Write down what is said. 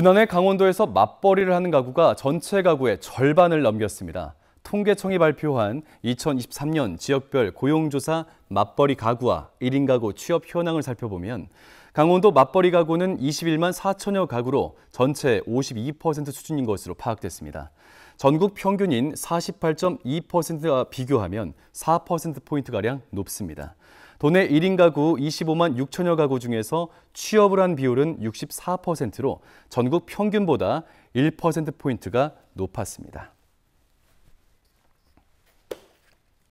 지난해 강원도에서 맞벌이를 하는 가구가 전체 가구의 절반을 넘겼습니다. 통계청이 발표한 2023년 지역별 고용조사 맞벌이 가구와 1인 가구 취업 현황을 살펴보면 강원도 맞벌이 가구는 21만 4천여 가구로 전체 52% 수준인 것으로 파악됐습니다. 전국 평균인 48.2%와 비교하면 4%포인트가량 높습니다. 도내 1인 가구 25만 6천여 가구 중에서 취업을 한 비율은 64%로 전국 평균보다 1%포인트가 높았습니다.